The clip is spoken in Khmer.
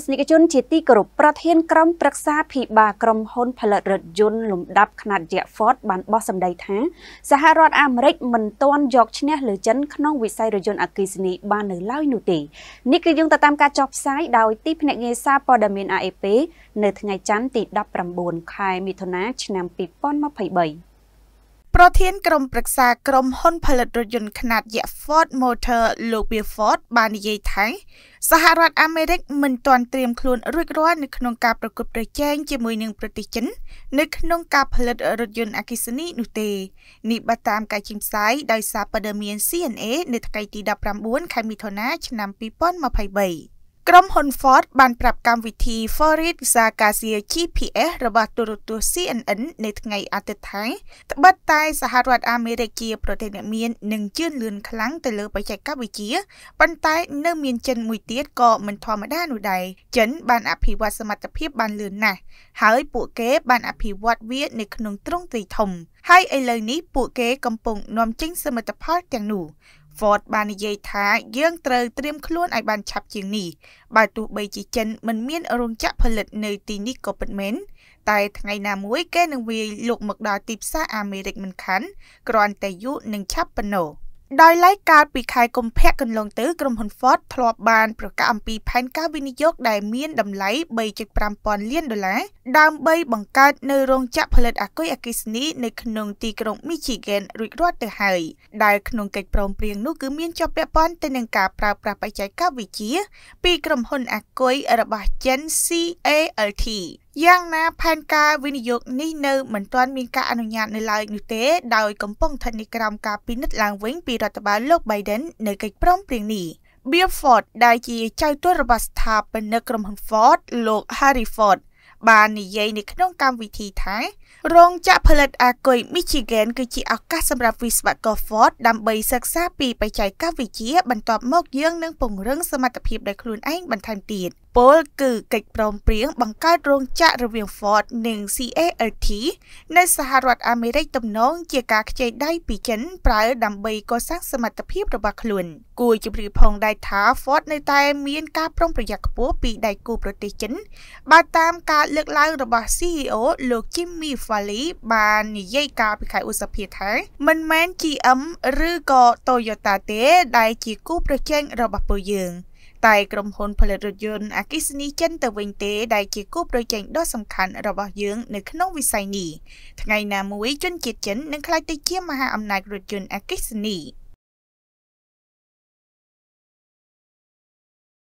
ស្សនិកជនជាទីគោរពប្រធានក្រុមប្រឹក្សាភិបាលក្រុមហ៊ុនផលិតរថយន្តលំដាប់ខ្នាតយក្ស Ford បានបោះសម្ដីថា សហរដ្ឋអាមេរិកមិនទាន់យកឈ្នះលើចិនក្នុងវិស័យរថយន្តអគ្គិសនីបាននៅឡើយនោះទេនេះគឺយោងទៅតាមការចុះផ្សាយដោយទីភ្នាក់ងារសារព័ត៌មាន AFP នៅថ្ងៃច័ន្ទទី19ខែមិថុនាឆ្នាំ2023ប្រធានក្រុមប្រឹក្សាក្រុមហ៊ុនផលិតរថយន្តខ្នាតយក្ស Ford Motor លោក Bill Ford បាននិយាយថាសហរដ្ឋអាមេរិកមិនទាន់ត្រៀមខ្លួនរួចរាល់នៅក្នុងការប្រកួតប្រជែងជាមួយនឹងប្រទេសចិន នៅក្នុងការផលិតរថយន្តអគ្គិសនីនោះទេនេះបើតាមការចេញផ្សាយដោយសារព័ត៌មាន CNA នៅថ្ងៃទី19ខែមិថុនាឆ្នាំ2023ក្រុមហ៊ុន Ford បានប្រាប់កម្មវិធី Foreign Zakasia GPS របស់ទូរទស្សន៍ CNN នៅថ្ងៃ អាទិត្យថាត្បិតតែសហរដ្ឋអាមេរិកជាប្រទេសអ្នកមាននឹងជឿនលឿនខ្លាំងទៅលើបច្ចេកវិទ្យាប៉ុន្តែ នៅមានចិនមួយទៀតក៏មិនធម្មតានោះដែរចិនបានអភិវឌ្ឍសមត្ថភាពបានលឿនណាស់ហើយពួកគេ បានអភិវឌ្ឍវានៅក្នុងទ្រង់ទ្រាយធំហើយឥឡូវនេះពួកគេកំពុងនាំចេញសមិទ្ធផលទាំងនោះ Ford បាននិយាយថាយើងត្រូវត្រៀមខ្លួនឲ្យបានឆាប់ជាងនេះបើទោះបីជាចិន មិនមានរោងចក្រផលិត នៅទីនេះក៏ពិតមែនតែថ្ងៃណាមួយគេនឹងវាយលុកមកដល់ទីផ្សារអាមេរិកមិនខាន់គ្រាន់តែយូរនឹងឆាប់ប៉ុណ្ណោះ។ដោយឡែកកាលពីខែកុម្ភៈកន្លងទៅក្រុមហ៊ុន Ford ធ្លាប់បានប្រកាសអំពីផែនការវិនិយោគដែលមានតម្លៃ3.5000លានដុល្លារដើម្បីបង្កើតនៅរោងចក្រផលិតអាគុយអគ្គិសនីនៅក្នុងទីក្រុង Michigan រួចរាល់ទៅហើយដែលក្នុងកិច្ចព្រមព្រៀងនោះគឺមានជាប់ពាក់ព័ន្ធទៅនឹងការប្រើប្រាស់បច្ចេកវិទ្យាពីក្រុមហ៊ុនអាគុយរបស់ចិន CALT យ៉ាងណាផែនការវិនិយោគនេះនៅមិនទាន់មានការអនុញ្ញាតនៅឡើយនោះទេដោយកំពុងស្ថិតនៅក្រោមការពិនិត្យឡើងវិញពីរដ្ឋបាលលោក Biden នៅកិច្ចព្រមព្រៀងនេះ Beer Ford ដែលជាចៅទួលរបស់ស្ថាបនិកក្រុមហ៊ុន Ford លោក Harry Ford បាននិយាយនៅក្នុងកម្មវិធីថារោងចក្រផលិតអាគុយ Michigan គឺជាឱកាសសម្រាប់វិស្វករ Ford ដើម្បីសិក្សាពីបច្ចេកវិទ្យាបន្ទាប់មកយើងនឹងពង្រឹងសមត្ថភាពដោយខ្លួនឯងបន្ថែមទៀតពលគឺកិច្ចព្រមព្រៀងបង្កើតរោងចក្ររវាង Ford និង CAAT នៅសហរដ្ឋអាមេរិកទំនង ជាការខ្ចីដៃពីចិនប្រើដើម្បីកសាងសមត្ថភាពរបស់ខ្លួន គួរជម្រាបផងដែរថា Ford នៅតែមានការប្រុងប្រយ័ត្នខ្ពស់ពីដៃគូប្រទេសចិនបើតាមការលើកឡើងរបស់ CEO លោក Jimmy Fallon បាននិយាយកាលពីខែឧសភាថាមិនមែន GM ឬក៏ Toyota ទេដែលជាគូប្រជែងរបស់ពួកយើងតែក្រុមហ៊ុនផលិតរថយន្តអគ្គិសនីចិនទៅវិញទេដែល ជាគូប្រជែងដ៏សំខាន់របស់យើងនៅក្នុងវិស័យនេះថ្ងៃណាមួយជនជាតិចិននឹងក្លាយទៅជាមហាអំណាចរថយន្តអគ្គិសនី។